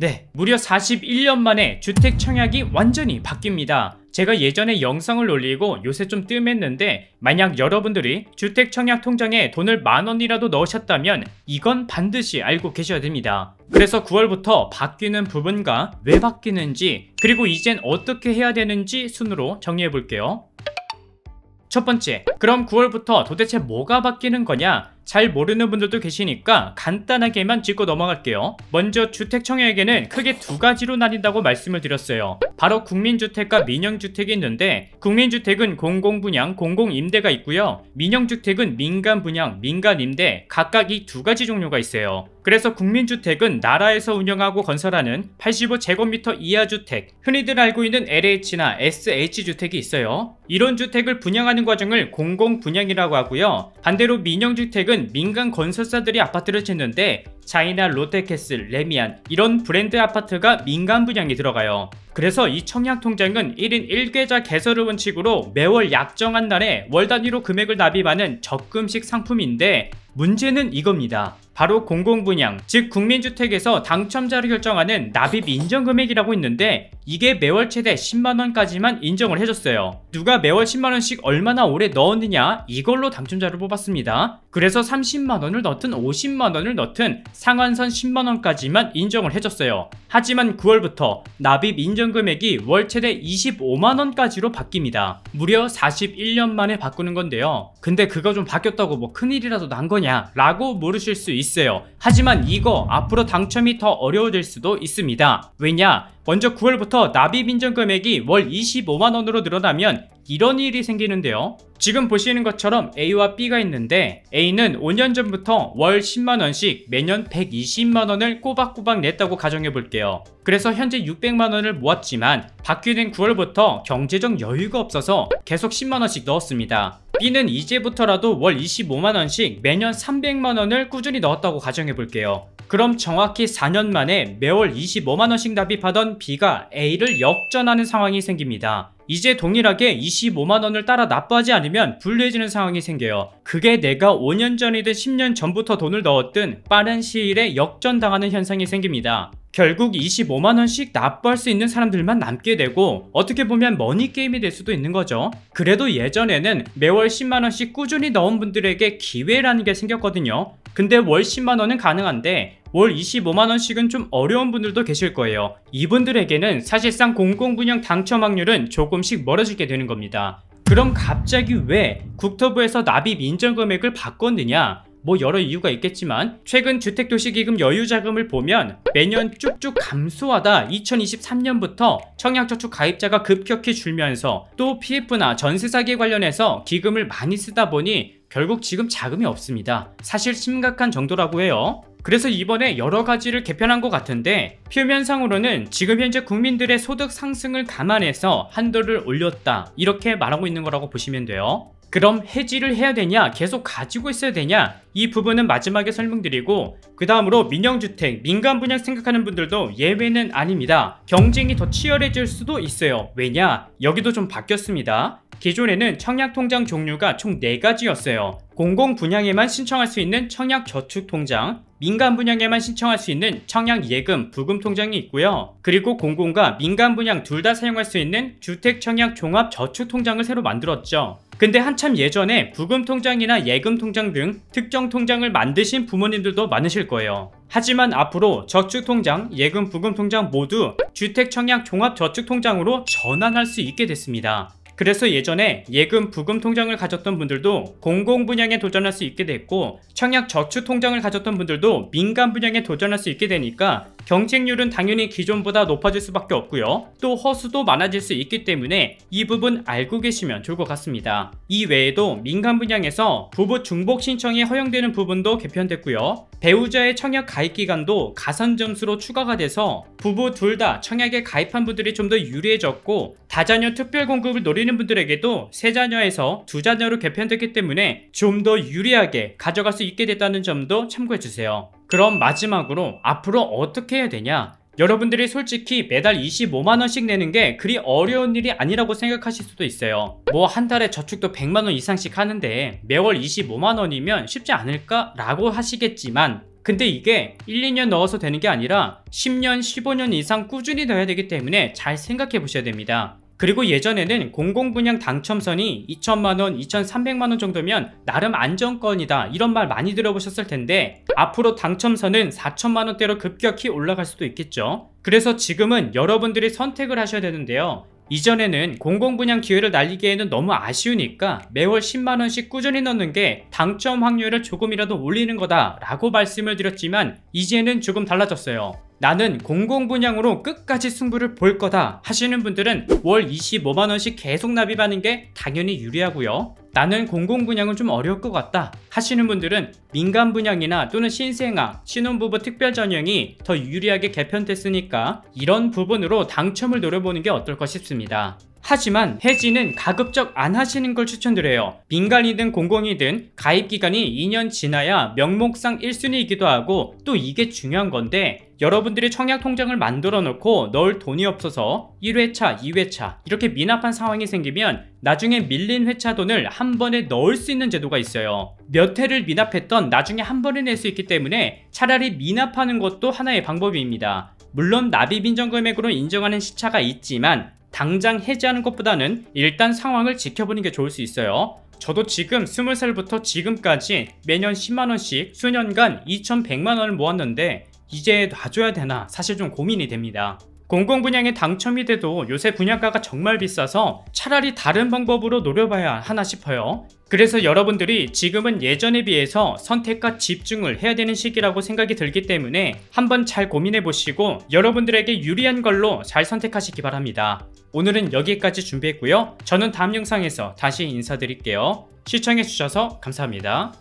네, 무려 41년 만에 주택 청약이 완전히 바뀝니다. 제가 예전에 영상을 올리고 요새 좀 뜸했는데 만약 여러분들이 주택 청약 통장에 돈을 만 원이라도 넣으셨다면 이건 반드시 알고 계셔야 됩니다. 그래서 9월부터 바뀌는 부분과 왜 바뀌는지 그리고 이젠 어떻게 해야 되는지 순으로 정리해 볼게요. 첫 번째, 그럼 9월부터 도대체 뭐가 바뀌는 거냐? 잘 모르는 분들도 계시니까 간단하게만 짚고 넘어갈게요. 먼저 주택청약에는 크게 두 가지로 나뉜다고 말씀을 드렸어요. 바로 국민주택과 민영주택이 있는데 국민주택은 공공분양, 공공임대가 있고요. 민영주택은 민간분양, 민간임대 각각 이 두 가지 종류가 있어요. 그래서 국민주택은 나라에서 운영하고 건설하는 85제곱미터 이하 주택, 흔히들 알고 있는 LH나 SH주택이 있어요. 이런 주택을 분양하는 과정을 공공분양이라고 하고요. 반대로 민영주택은 민간 건설사들이 아파트를 짓는데 차이나 롯데캐슬, 레미안 이런 브랜드 아파트가 민간 분양이 들어가요. 그래서 이 청약통장은 1인 1계좌 개설을 원칙으로 매월 약정한 날에 월 단위로 금액을 납입하는 적금식 상품인데 문제는 이겁니다. 바로 공공분양, 즉 국민주택에서 당첨자를 결정하는 납입 인정금액이라고 있는데 이게 매월 최대 10만원까지만 인정을 해줬어요. 누가 매월 10만원씩 얼마나 오래 넣었느냐 이걸로 당첨자를 뽑았습니다. 그래서 30만원을 넣든 50만원을 넣든 상한선 10만원까지만 인정을 해줬어요. 하지만 9월부터 납입 인정 변경금액이 월 최대 25만원까지로 바뀝니다 무려 41년 만에 바꾸는 건데요 근데 그거 좀 바뀌었다고 뭐 큰일이라도 난 거냐 라고 모르실수 있어요 하지만 이거 앞으로 당첨이 더 어려워질 수도 있습니다 왜냐 먼저 9월부터 납입 인정 금액이 월 25만원으로 늘어나면 이런 일이 생기는데요 지금 보시는 것처럼 A와 B가 있는데 A는 5년 전부터 월 10만원씩 매년 120만원을 꼬박꼬박 냈다고 가정해 볼게요 그래서 현재 600만원을 모았지만 바뀌는 9월부터 경제적 여유가 없어서 계속 10만원씩 넣었습니다 B는 이제부터라도 월 25만원씩 매년 300만원을 꾸준히 넣었다고 가정해 볼게요 그럼 정확히 4년 만에 매월 25만원씩 납입하던 B가 A를 역전하는 상황이 생깁니다. 이제 동일하게 25만원을 따라 납부하지 않으면 불리해지는 상황이 생겨요. 그게 내가 5년 전이든 10년 전부터 돈을 넣었든 빠른 시일에 역전당하는 현상이 생깁니다. 결국 25만원씩 납부할 수 있는 사람들만 남게 되고 어떻게 보면 머니게임이 될 수도 있는 거죠 그래도 예전에는 매월 10만원씩 꾸준히 넣은 분들에게 기회라는 게 생겼거든요 근데 월 10만원은 가능한데 월 25만원씩은 좀 어려운 분들도 계실 거예요 이분들에게는 사실상 공공분양 당첨 확률은 조금씩 멀어지게 되는 겁니다 그럼 갑자기 왜 국토부에서 납입 인정 금액을 바꿨느냐 뭐 여러 이유가 있겠지만 최근 주택도시기금 여유자금을 보면 매년 쭉쭉 감소하다 2023년부터 청약저축 가입자가 급격히 줄면서 또 PF나 전세 사기 관련해서 기금을 많이 쓰다 보니 결국 지금 자금이 없습니다. 사실 심각한 정도라고 해요. 그래서 이번에 여러 가지를 개편한 것 같은데 표면상으로는 지금 현재 국민들의 소득 상승을 감안해서 한도를 올렸다 이렇게 말하고 있는 거라고 보시면 돼요. 그럼 해지를 해야 되냐 계속 가지고 있어야 되냐 이 부분은 마지막에 설명드리고 그 다음으로 민영주택 민간 분양 생각하는 분들도 예외는 아닙니다 경쟁이 더 치열해질 수도 있어요 왜냐 여기도 좀 바뀌었습니다 기존에는 청약통장 종류가 총 4가지였어요 공공분양에만 신청할 수 있는 청약저축통장 민간 분양에만 신청할 수 있는 청약 예금 부금 통장이 있고요. 그리고 공공과 민간 분양 둘 다 사용할 수 있는 주택 청약 종합 저축 통장을 새로 만들었죠. 근데 한참 예전에 부금 통장이나 예금 통장 등 특정 통장을 만드신 부모님들도 많으실 거예요. 하지만 앞으로 저축통장, 예금 부금 통장 모두 주택청약 종합저축통장으로 전환할 수 있게 됐습니다. 그래서 예전에 예금 부금 통장을 가졌던 분들도 공공 분양에 도전할 수 있게 됐고 청약 저축 통장을 가졌던 분들도 민간 분양에 도전할 수 있게 되니까 경쟁률은 당연히 기존보다 높아질 수밖에 없고요. 또 허수도 많아질 수 있기 때문에 이 부분 알고 계시면 좋을 것 같습니다. 이 외에도 민간 분양에서 부부 중복 신청이 허용되는 부분도 개편됐고요. 배우자의 청약 가입 기간도 가산 점수로 추가가 돼서 부부 둘 다 청약에 가입한 분들이 좀 더 유리해졌고 다자녀 특별 공급을 노리는 분들에게도 세 자녀에서 두 자녀로 개편됐기 때문에 좀 더 유리하게 가져갈 수 있게 됐다는 점도 참고해 주세요. 그럼 마지막으로 앞으로 어떻게 해야 되냐? 여러분들이 솔직히 매달 25만원씩 내는 게 그리 어려운 일이 아니라고 생각하실 수도 있어요 뭐 한 달에 저축도 100만원 이상씩 하는데 매월 25만원이면 쉽지 않을까? 라고 하시겠지만 근데 이게 1, 2년 넣어서 되는 게 아니라 10년, 15년 이상 꾸준히 넣어야 되기 때문에 잘 생각해 보셔야 됩니다 그리고 예전에는 공공분양 당첨선이 2천만원, 2,300만원 정도면 나름 안정권이다 이런 말 많이 들어보셨을 텐데 앞으로 당첨선은 4천만원대로 급격히 올라갈 수도 있겠죠 그래서 지금은 여러분들이 선택을 하셔야 되는데요 이전에는 공공분양 기회를 날리기에는 너무 아쉬우니까 매월 10만원씩 꾸준히 넣는 게 당첨 확률을 조금이라도 올리는 거다 라고 말씀을 드렸지만 이제는 조금 달라졌어요 나는 공공분양으로 끝까지 승부를 볼 거다 하시는 분들은 월 25만원씩 계속 납입하는 게 당연히 유리하고요 나는 공공분양은 좀 어려울 것 같다 하시는 분들은 민간분양이나 또는 신생아, 신혼부부 특별전형이 더 유리하게 개편됐으니까 이런 부분으로 당첨을 노려보는 게 어떨까 싶습니다 하지만 해지는 가급적 안 하시는 걸 추천드려요. 민간이든 공공이든 가입기간이 2년 지나야 명목상 1순위이기도 하고 또 이게 중요한 건데 여러분들이 청약통장을 만들어 놓고 넣을 돈이 없어서 1회차, 2회차 이렇게 미납한 상황이 생기면 나중에 밀린 회차 돈을 한 번에 넣을 수 있는 제도가 있어요. 몇 회를 미납했던 나중에 한 번에 낼 수 있기 때문에 차라리 미납하는 것도 하나의 방법입니다. 물론 납입 인정 금액으로 인정하는 시차가 있지만 당장 해지하는 것보다는 일단 상황을 지켜보는 게 좋을 수 있어요. 저도 지금 20살부터 지금까지 매년 10만원씩 수년간 2100만원을 모았는데 이제 놔줘야 되나 사실 좀 고민이 됩니다. 공공분양에 당첨이 돼도 요새 분양가가 정말 비싸서 차라리 다른 방법으로 노려봐야 하나 싶어요. 그래서 여러분들이 지금은 예전에 비해서 선택과 집중을 해야 되는 시기라고 생각이 들기 때문에 한번 잘 고민해 보시고 여러분들에게 유리한 걸로 잘 선택하시기 바랍니다. 오늘은 여기까지 준비했고요. 저는 다음 영상에서 다시 인사드릴게요. 시청해주셔서 감사합니다.